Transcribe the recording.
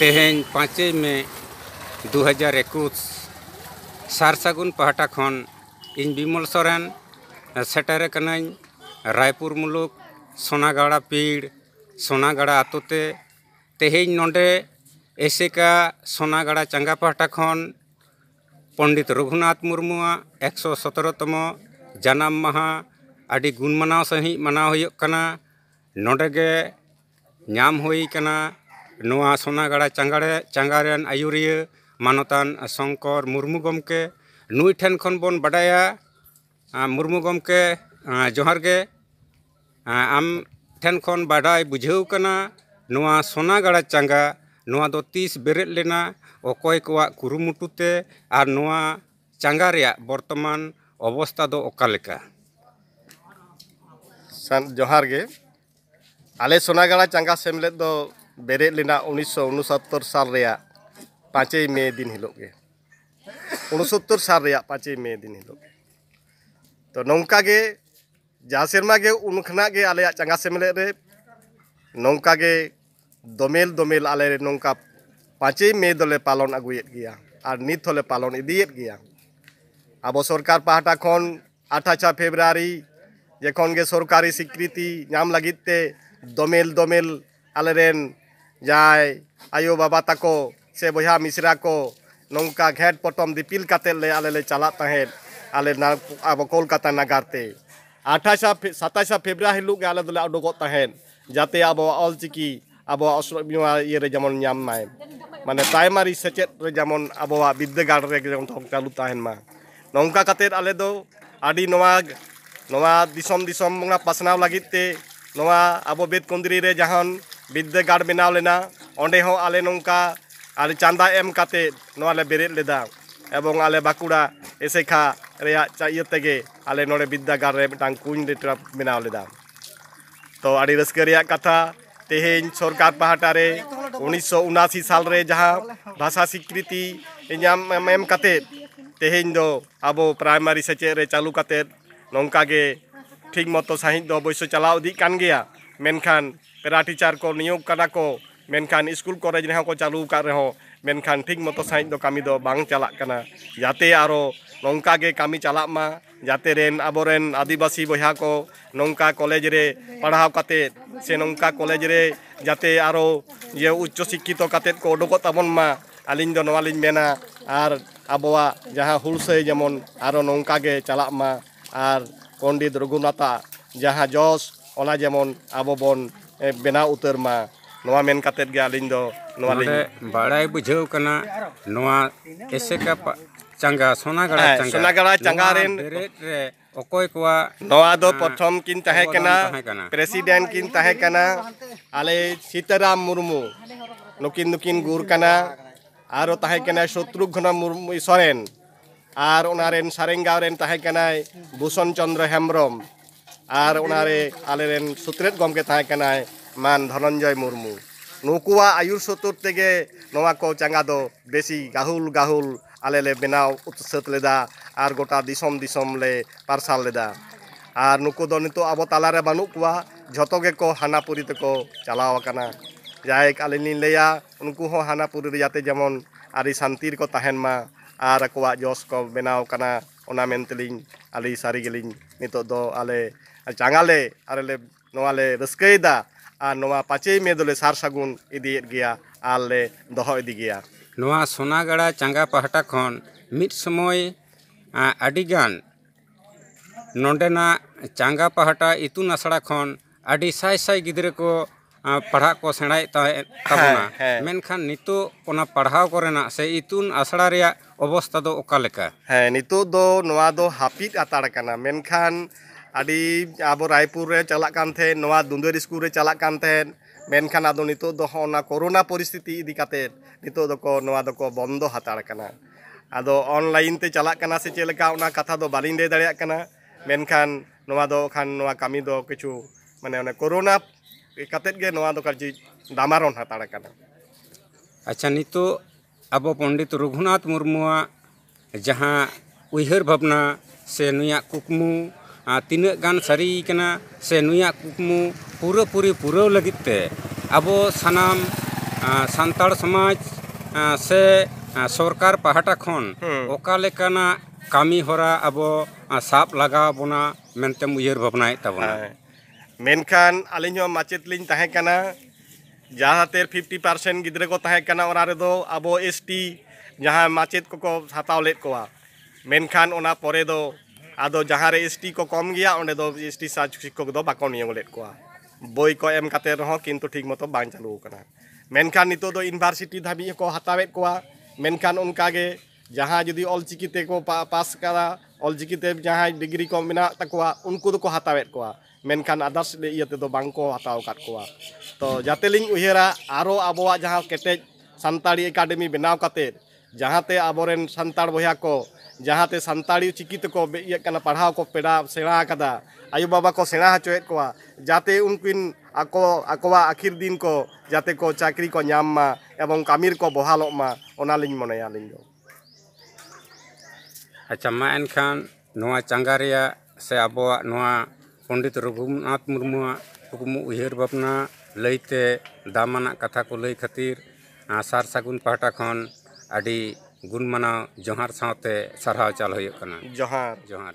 ᱛᱮᱦᱮᱧ ᱯᱟᱸᱪᱮᱭ ᱢᱮ ᱫᱩ ᱦᱟᱡᱟᱨ ᱮᱠᱩᱥ ᱥᱟᱨ ᱥᱟᱹᱜᱩᱱ ᱯᱟᱦᱴᱟ ᱠᱷᱚᱱ ᱤᱧ ᱵᱤᱢᱚᱞ ᱥᱚᱨᱮᱱ ᱥᱮᱴᱮᱨ ᱟᱠᱟᱱᱟᱹᱧ ᱨᱟᱭᱯᱩᱨ ᱢᱩᱞᱩᱠ ᱥᱳᱱᱟᱜᱟᱲᱟ ᱯᱤᱲ ᱥᱳᱱᱟᱜᱟᱲᱟ ᱟᱛᱳᱛᱮ ᱛᱮᱦᱮᱧ ᱱᱚᱰᱮ एसिका सोनागढ़ा चंगा पाहटा खन पंडित रघुनाथ मुर्मुआ एक सौ सतरतम जन्म महा अड़ी गुण मनाव सहित मनाव नोडेगे नाम हुई ᱱᱚᱣᱟ ᱥᱚᱱᱟᱜᱟᱲᱟ ᱪᱟᱸᱜᱟᱲᱮ ᱪᱟᱸᱜᱟᱨᱮᱱ ᱟᱹᱭᱩᱨᱤᱭᱟᱹ ᱢᱟᱱᱚᱛᱟᱱ ᱥᱚᱝᱠᱚᱨ ᱢᱩᱨᱢᱩ ᱜᱚᱢᱠᱮ ᱱᱩᱭ ᱴᱷᱮᱱ ᱠᱷᱚᱱ ᱵᱚᱱ ᱵᱟᱰᱟᱭᱟ ᱢᱩᱨᱢᱩ ᱜᱚᱢᱠᱮ ᱡᱚᱦᱟᱨ ᱜᱮ ᱟᱢ ᱴᱷᱮᱱ ᱠᱷᱚᱱ ᱵᱟᱰᱟᱭ ᱵᱩᱡᱷᱟᱹᱣ ᱠᱟᱱᱟ ᱱᱚᱣᱟ ᱥᱚᱱᱟᱜᱟᱲᱟ ᱪᱟᱸᱜᱟ ᱱᱚᱣᱟ ᱫᱚ ᱛᱤᱥ ᱵᱮᱨᱮᱫ ᱞᱮᱱᱟ ᱚᱠᱚᱭ ᱠᱚᱣᱟᱜ ᱠᱩᱨᱩᱢᱩᱴᱩ ᱛᱮ ᱟᱨ ᱱᱚᱣᱟ ᱪᱟᱸᱜᱟ ᱨᱮᱭᱟᱜ ᱵᱚᱨᱛᱚᱢᱟᱱ ᱚᱵᱚᱥᱛᱟ ᱫᱚ ᱚᱠᱟᱞᱮᱠᱟ ᱡᱚᱦᱟᱨ ᱜᱮ ᱟᱞᱮ ᱥᱚᱱᱟᱜᱟᱲᱟ ᱪᱟᱸᱜᱟ ᱥᱮᱢᱞᱮᱫ ᱫᱚ बेरेद लेना उन्नीस सौ उनसत्तर साल पाँच मे दिन हिलोगे उनसत्तर साल पाँच मे दिन हिलोगे तो नौका के जहाँ सेमा के उन खना के आले चांगा सेमले नौका के दमेल दमेल आल नौका पाँच मे दले पालन अगुएत गया और नित होले पालन इदियत गया अब सरकार पहाटा खन अठाचा फेब्रुआरी जखन के सरकारी स्वीकृति नाम लगते दमेल दमेल आलरें ᱡᱟᱭ ᱟᱭᱳ ᱵᱟᱵᱟ ᱛᱟᱠᱚ ᱥᱮ ᱵᱚᱭᱦᱟ ᱢᱤᱥᱨᱟ ᱠᱚ ᱱᱚᱝᱠᱟ ᱜᱷᱮᱴ ᱯᱚᱴᱚᱢ ᱫᱤᱯᱤᱞ ᱠᱟᱛᱮᱫ ᱞᱮ ᱟᱞᱮ ᱞᱮ ᱪᱟᱞᱟᱜ ᱛᱟᱦᱮᱸᱫ ᱟᱞᱮ ᱟᱵᱚ ᱠᱳᱞᱠᱟᱛᱟ ᱱᱟᱜᱟᱨ ᱛᱮ ᱟᱴᱷᱟᱥᱟ ᱥᱟᱛᱟᱥᱟ ᱯᱷᱮᱵᱽᱨᱩᱣᱟᱨᱤ ᱦᱤᱞᱳᱜ ᱜᱮ ᱟᱞᱮ ᱫᱚᱞᱮ ᱩᱰᱩᱠᱚᱜ ᱛᱟᱦᱮᱸᱫ ᱡᱟᱛᱮ ᱟᱵᱚᱣᱟᱜ ᱚᱞᱪᱤᱠᱤ ᱟᱵᱚᱣᱟᱜ ᱱᱚᱣᱟ ᱤᱭᱟᱹᱨᱮ ᱡᱮᱢon ᱧᱟᱢ ᱢᱟᱭ ᱢᱟᱱᱮ ᱯᱨᱟᱭᱢᱟᱨᱤ ᱥᱮᱪᱮᱫ ᱨᱮ ᱡᱮᱢon ᱟᱵᱚᱣᱟᱜ ᱵᱤᱫᱽᱫᱟᱹᱜᱟᱲ ᱨᱮ ᱡᱮᱢon ᱪᱟᱹᱞᱩ ᱛᱟᱦᱮᱱ ᱢᱟ ᱱᱚᱝᱠᱟ ᱠᱟᱛᱮᱫ ᱟᱞᱮ ᱫᱚ ᱟᱹᱰᱤ ᱱᱚᱣᱟ ᱱᱚᱣᱟ ᱫᱤᱥᱚᱢ ᱫᱤᱥᱚᱢ ᱚᱱᱟ ᱯᱟᱥᱱᱟᱣ ᱞᱟᱹᱜᱤᱫ ᱛᱮ ᱱᱚᱣᱟ ᱟᱵᱚ ᱵᱮᱫ ᱠᱩᱸᱫᱽᱨᱤ ᱨᱮ ᱡᱟᱦᱟᱱ ᱵᱤᱫᱽᱫᱟᱹᱜᱟᱲ ᱵᱮᱱᱟᱣ ᱞᱮᱱᱟ ᱚᱸᱰᱮ ᱦᱚᱸ ᱟᱞᱮ ᱱᱚᱝᱠᱟ ᱟᱞᱮ ᱪᱟᱸᱫᱟ ᱮᱢ ᱠᱟᱛᱮ ᱱᱚᱣᱟ ᱞᱮ ᱵᱮᱨᱮᱫ ᱞᱮᱫᱟ ᱮᱵᱚᱝ ᱟᱞᱮ ᱵᱟᱸᱠᱩᱲᱟ ᱮᱥᱮᱠᱷᱟ ᱨᱮᱭᱟᱜ ᱤᱭᱟᱹ ᱛᱮᱜᱮ ᱟᱞᱮ ᱱᱚᱰᱮ ᱵᱤᱫᱽᱫᱟᱹᱜᱟᱲ ᱨᱮ ᱢᱤᱫᱴᱟᱝ ᱠᱩᱧ ᱞᱮ ᱵᱮᱱᱟᱣ ᱞᱮᱫᱟ ᱛᱚ ᱟᱹᱰᱤ ᱨᱟᱹᱥᱠᱟᱹ ᱨᱮᱭᱟᱜ ᱠᱟᱛᱷᱟ ᱛᱮᱦᱮᱧ ᱥᱚᱨᱠᱟᱨ ᱯᱟᱦᱴᱟ ᱨᱮ उन्नीसौ उनासी साल रे जहाँ भाषा स्वीकृति एम कते तेहेन दो अब प्राइमरी सेचे रे चालू कते नौका के ठीक मतो सहित दो बैसो चलाव दी कान गया मेनखान ᱯᱮᱨᱟ ᱴᱤᱪᱟᱨ ᱠᱚ ᱱᱤᱭᱳᱜᱽ ᱠᱟᱱᱟ ᱠᱚ ᱢᱮᱱᱠᱷᱟᱱ ᱥᱠᱩᱞ ᱠᱚᱞᱮᱡᱽ ᱨᱮᱦᱚᱸ ᱠᱚ ᱪᱟᱹᱞᱩ ᱟᱠᱟᱫ ᱨᱮᱦᱚᱸ ᱢᱮᱱᱠᱷᱟᱱ ᱴᱷᱤᱠ ᱢᱚᱛᱚ ᱥᱟᱺᱦᱤᱡ ᱫᱚ ᱠᱟᱹᱢᱤ ᱫᱚ ᱵᱟᱝ ᱪᱟᱞᱟᱜ ᱠᱟᱱᱟ ᱡᱟᱛᱮ ᱟᱨᱚ ᱱᱚᱝᱠᱟ ᱜᱮ ᱠᱟᱹᱢᱤ ᱪᱟᱞᱟᱜ ᱢᱟ ᱡᱟᱛᱮ ᱨᱮᱱ ᱟᱵᱚᱨᱮᱱ ᱟᱹᱫᱤᱵᱟᱹᱥᱤ ᱵᱚᱭᱦᱟ ᱠᱚ ᱱᱚᱝᱠᱟ ᱠᱚᱞᱮᱡᱽ ᱨᱮ ᱯᱟᱲᱦᱟᱣ ᱠᱟᱛᱮᱫ ᱥᱮ ᱱᱚᱝᱠᱟ ᱠᱚᱞᱮᱡᱽ ᱨᱮ ᱡᱟᱛᱮ ᱟᱨᱚ ᱤᱭᱟᱹ ᱩᱪᱪᱚ ᱥᱤᱠᱠᱷᱤᱛᱚ ᱠᱟᱛᱮᱫ ᱠᱚ ᱚᱰᱳᱠᱚᱜ ᱛᱟᱵᱚᱱ ᱢᱟ ᱟᱹᱞᱤᱧ ᱫᱚ ᱱᱚᱣᱟᱞᱤᱧ ᱢᱮᱱᱟ ᱟᱨ ᱟᱵᱚᱣᱟᱜ ᱡᱟᱦᱟᱸ ᱦᱩᱞᱥᱟᱹᱭ ᱡᱮᱢᱚᱱ ᱟᱨᱚ ᱱᱚᱝᱠᱟ ᱜᱮ ᱪᱟᱞᱟᱜ ᱢᱟ ᱟᱨ ᱯᱚᱱᱰᱤᱛ ᱨᱚᱜᱷᱩᱱᱟᱛᱷᱟᱜ ᱡᱟᱦᱟᱸ ᱡᱚᱥ ᱚᱱᱟ ᱡᱮᱢᱚᱱ ᱟᱵᱚ ᱵᱚᱱ ᱵᱮᱱᱟᱣ ᱩᱛᱟᱹᱨ ᱢᱟ ᱱᱚᱣᱟ ᱢᱮᱱ ᱠᱟᱛᱮᱫ ᱜᱮ ᱟᱹᱞᱤᱧ ᱫᱚ ᱱᱚᱣᱟ ᱞᱤᱧ ᱵᱟᱲᱟᱭ ᱵᱩᱡᱷᱟᱹᱣ ᱠᱟᱱᱟ ᱱᱚᱣᱟ ᱮᱥᱮᱠᱟ ᱪᱟᱸᱜᱟ ᱥᱚᱱᱟᱜᱟᱲᱟ ᱪᱟᱸᱜᱟ ᱥᱚᱱᱟᱜᱟᱲᱟ ᱪᱟᱸᱜᱟ ᱨᱮᱱ ᱵᱮᱨᱮᱫ ᱨᱮ ᱚᱠᱚᱭ ᱠᱚᱣᱟ ᱱᱚᱣᱟ ᱫᱚ ᱯᱨᱚᱛᱷᱚᱢ ᱠᱤᱱ ᱛᱟᱦᱮᱸ ᱠᱟᱱᱟ ᱯᱨᱮᱥᱤᱰᱮᱱᱴ ᱠᱤᱱ ᱛᱟᱦᱮᱸ ᱠᱟᱱᱟ ᱟᱞᱮ ᱥᱤᱛᱟᱨᱟᱢ ᱢᱩᱨᱢᱩ ᱱᱩᱠᱤᱱ ᱫᱚᱠᱤᱱ ᱜᱩᱨ ᱠᱟᱱᱟ ᱟᱨᱚ ᱛᱟᱦᱮᱸ ᱠᱟᱱᱟᱭ ᱥᱚᱛᱨᱩᱜᱷᱱ ᱢᱩᱨᱢᱩ ᱥᱚᱨᱮᱱ ᱟᱨ ᱚᱱᱟ ᱨᱮᱱ ᱥᱟᱨᱮᱝ ᱜᱟᱶ ᱨᱮᱱ ᱛᱟᱦᱮᱸ ᱠᱟᱱᱟᱭ ᱵᱷᱩᱥᱚᱱ ᱪᱚᱱᱫᱨᱚ ᱦᱮᱢᱵᱨᱚᱢ ᱟᱨ ᱚᱱᱟᱨᱮ ᱟᱞᱮᱨᱮᱱ ᱥᱩᱛᱨᱮᱫ ᱜᱚᱢᱠᱮ ᱛᱟᱦᱮᱸ ᱠᱟᱱᱟᱭ ᱢᱟᱱ ᱫᱷᱚᱱᱚᱱᱡᱚᱭ ᱢᱩᱨᱢᱩ ᱱᱩᱠᱩᱣᱟᱜ ᱟᱹᱭᱩᱨ ᱥᱩᱛᱩᱨ ᱛᱮᱜᱮ ᱱᱚᱣᱟ ᱠᱚ ᱪᱟᱸᱜᱟ ᱫᱚ ᱵᱮᱥᱤ ᱜᱟᱹᱦᱩᱞ ᱜᱟᱹᱦᱩᱞ ᱟᱞᱮᱞᱮ ᱵᱮᱱᱟᱣ ᱩᱛᱥᱟᱹᱛ ᱞᱮᱫᱟ ᱟᱨ ᱜᱚᱴᱟ ᱫᱤᱥᱚᱢ ᱫᱤᱥᱚᱢ ᱞᱮ ᱯᱟᱨᱥᱟᱞ ᱞᱮᱫᱟ ᱟᱨ ᱱᱩᱠᱩ ᱫᱚ ᱱᱤᱛᱚᱜ ᱟᱵᱚ ᱛᱟᱞᱟᱨᱮ ᱵᱟᱹᱱᱩᱜ ᱠᱚᱣᱟ ᱡᱷᱚᱛᱚ ᱜᱮᱠᱚ ᱦᱟᱱᱟᱯᱩᱨᱤ ᱛᱮᱠᱚ ᱪᱟᱞᱟᱣ ᱟᱠᱟᱱᱟ ᱡᱟᱭᱦᱳᱠ ᱟᱹᱞᱤᱧ ᱞᱤᱧ ᱞᱟᱹᱭᱟ ᱩᱱᱠᱩ ᱦᱚᱸ ᱦᱟᱱᱟᱯᱩᱨᱤ ᱨᱮ ᱡᱟᱛᱮ ᱡᱮᱢᱚᱱ ᱟᱹᱰᱤ ᱥᱟᱱᱛᱤ ᱨᱮᱠᱚ ᱛᱟᱦᱮᱱ ᱢᱟ ᱟᱨ ᱟᱠᱚᱣᱟᱜ ᱡᱚᱥ ᱠᱚ ᱵᱮᱱᱟᱣ ᱠᱟᱱᱟ ᱚᱱᱟ ᱢᱮᱱᱛᱮᱞᱤᱧ ᱟᱹᱞᱤᱧ ᱥᱟᱹᱨᱤ ᱜᱮᱞᱤᱧ ᱱᱤᱛᱚᱜ ᱫᱚ ᱟᱞᱮ ᱡᱟᱸᱜᱟᱞᱮ ᱟᱨᱞᱮ ᱱᱚᱣᱟᱞᱮ ᱨᱟᱹᱥᱠᱟᱹᱭᱮᱫᱟ ᱟᱨ ᱱᱚᱣᱟ ᱯᱟᱸᱪᱮᱭ ᱢᱮ ᱫᱚᱞᱮ ᱥᱟᱨ ᱥᱟᱹᱜᱩᱱ ᱤᱫᱤᱭᱮᱫ ᱜᱮᱭᱟ ᱟᱨᱞᱮ ᱫᱚᱦᱚ ᱤᱫᱤ ᱜᱮᱭᱟ ᱱᱚᱣᱟ ᱥᱚᱱᱟᱜᱟᱲᱟ ᱪᱟᱸᱜᱟ ᱯᱟᱦᱴᱟ ᱠᱷᱚᱱ ᱢᱤᱫ ᱥᱚᱢᱚᱭ ᱟᱹᱰᱤᱜᱟᱱ ᱱᱚᱸᱰᱮᱱᱟᱜ ᱪᱟᱸᱜᱟ ᱯᱟᱦᱴᱟ ᱤᱛᱩᱱ ᱟᱥᱲᱟ ᱠᱷᱚᱱ ᱟᱹᱰᱤ ᱥᱟᱭ ᱥᱟᱭ ᱜᱤᱫᱽᱨᱟᱹ ᱠᱚ ᱯᱟᱲᱦᱟᱜ ᱠᱚ ᱥᱮᱬᱟᱭᱮᱫ ᱛᱟᱵᱚᱱᱟ ᱢᱮᱱᱠᱷᱟᱱ ᱱᱤᱛᱚᱜ ᱚᱱᱟ ᱯᱟᱲᱦᱟᱣ ᱠᱚᱨᱮᱱᱟᱜ ᱥᱮ ᱤᱛᱩᱱ ᱟᱥᱲᱟ ᱨᱮᱭᱟᱜ ᱚᱵᱚᱥᱛᱷᱟ ᱫᱚ ᱚᱠᱟ ᱞᱮᱠᱟ ᱦᱮᱸ ᱱᱤᱛᱚᱜ ᱫᱚ ᱱᱚᱣᱟ ᱫᱚ ᱦᱟᱹᱯᱤᱫ ᱦᱟᱛᱟᱲ ᱠᱟᱱᱟ ᱢᱮᱱᱠᱷᱟᱱ adi abo raipur re chalak kan thein noa dundur school re chalak kan thein men khan adu nito do corona poristhiti idikate nito do ko noa dohko ko bondo hatar kana ado online te chalak kana se chelka ona katha do balin de dariya kana men khan noa do khan noa kami doh kichu mane corona ikatet ge noa do karji damaron hatar kana acha nito abo pandit rughunath murmua jaha uihar bhavna se nuya kukmu तीना गान सारी से नुआ कुकमू पूरापुरी पुराव लगते अब सनाम सानाड़ समाज से सरकार पहाटा हम्म। कमी होरा अब साप लगा बोना मेनते उयर भावना मेखान अली माचेदली जहाँते फिफ्टी पार्सेंट गिद्रे को दो अब एस टी जहाँ माचेद को हतावे को मेखान ᱟᱫᱚ ᱡᱟᱦᱟᱸ ᱨᱮ ᱮᱥᱴᱤ ᱠᱚ ᱠᱚᱢ ᱜᱮᱭᱟ ᱚᱸᱰᱮ ᱫᱚ ᱮᱥᱴᱤ ᱥᱟᱡᱽ ᱥᱤᱠᱠᱷᱚᱠ ᱫᱚ ᱵᱟᱠᱚ ᱱᱤᱭᱚᱢ ᱞᱮᱫ ᱠᱚᱣᱟ ᱵᱳᱭ ᱠᱚ ᱮᱢ ᱠᱟᱛᱮ ᱨᱮᱦᱚᱸ ᱠᱤᱱᱛᱩ ᱴᱷᱤᱠ ᱢᱚᱛᱚ ᱵᱟᱝ ᱪᱟᱹᱞᱩ ᱟᱠᱟᱱᱟ ᱢᱮᱱᱠᱷᱟᱱ ᱱᱤᱛᱚᱜ ᱫᱚ ᱤᱭᱩᱱᱤᱵᱷᱟᱨᱥᱤᱴᱤ ᱫᱷᱟᱹᱵᱤᱡ ᱦᱚᱸᱠᱚ ᱦᱟᱛᱟᱣᱮᱫ ᱠᱚᱣᱟ ᱢᱮᱱᱠᱷᱟᱱ ᱚᱱᱠᱟᱜᱮ जहाँ जुदी अलचिकी को पास करा अलचिकी जहाँ डिग्री को मेना उनको को हतावे को मेखान आदर्स इते को हताव को तो जाते लिंग उहरा आरो अब जहाँ केटेज सानताड़ी एकाडेमी बनाव जहाँ ते आबोरें सानताड़ बया को जहाँ ते सानी चिकी तक इतना पढ़ाव को पेड़ सेड़ा आयो बाबा को सेड़ा हचोद को जाते उनकिन आको आको आखिर दिन को जाते को चाकरी को नामा एवं कमीर को बहाल ओनालिंग मनया लिंग अच्छा मैं इनखान चांगा से अब पंडित रघुनाथ मुर्मू कुकमू उहर भावना लैते दामाना कथा को लै खातिर सार सागुन पाहटा खन ᱜᱩᱱᱢᱟᱱᱟᱣ ᱡᱚᱦᱟᱨ ᱥᱟᱶᱛᱮ ᱥᱟᱨᱦᱟᱣ ᱪᱟᱞ ᱦᱩᱭᱩᱜ ᱠᱟᱱᱟ ᱡᱚᱦᱟᱨ ᱡᱚᱦᱟᱨ